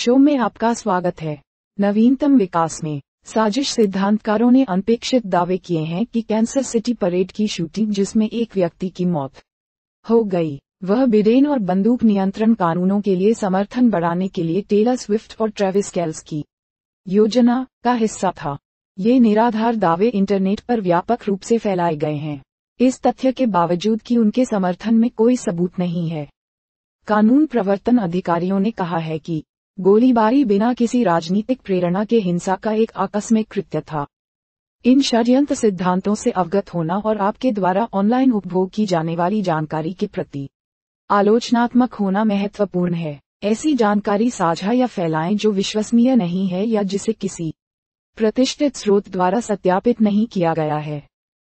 show में आपका स्वागत है नवीनतम विकास में साजिश सिद्धांतकारों ने अनपेक्षित दावे किए हैं कि कैंसर सिटी परेड की शूटिंग जिसमें एक व्यक्ति की मौत हो गई वह बिडेन और बंदूक नियंत्रण कानूनों के लिए समर्थन बढ़ाने के लिए टेलर स्विफ्ट और ट्रेविस कैल्स की योजना का हिस्सा था ये निराधार दावे इंटरनेट पर व्यापक रूप से फैलाए गए हैं इस तथ्य के बावजूद कि उनके समर्थन में कोई सबूत नहीं है कानून प्रवर्तन अधिकारियों ने कहा है कि गोलीबारी बिना किसी राजनीतिक प्रेरणा के हिंसा का एक आकस्मिक कृत्य था इन षडयंत्र सिद्धांतों से अवगत होना और आपके द्वारा ऑनलाइन उपभोग की जाने वाली जानकारी के प्रति आलोचनात्मक होना महत्वपूर्ण है ऐसी जानकारी साझा या फैलाएं जो विश्वसनीय नहीं है या जिसे किसी प्रतिष्ठित स्रोत द्वारा सत्यापित नहीं किया गया है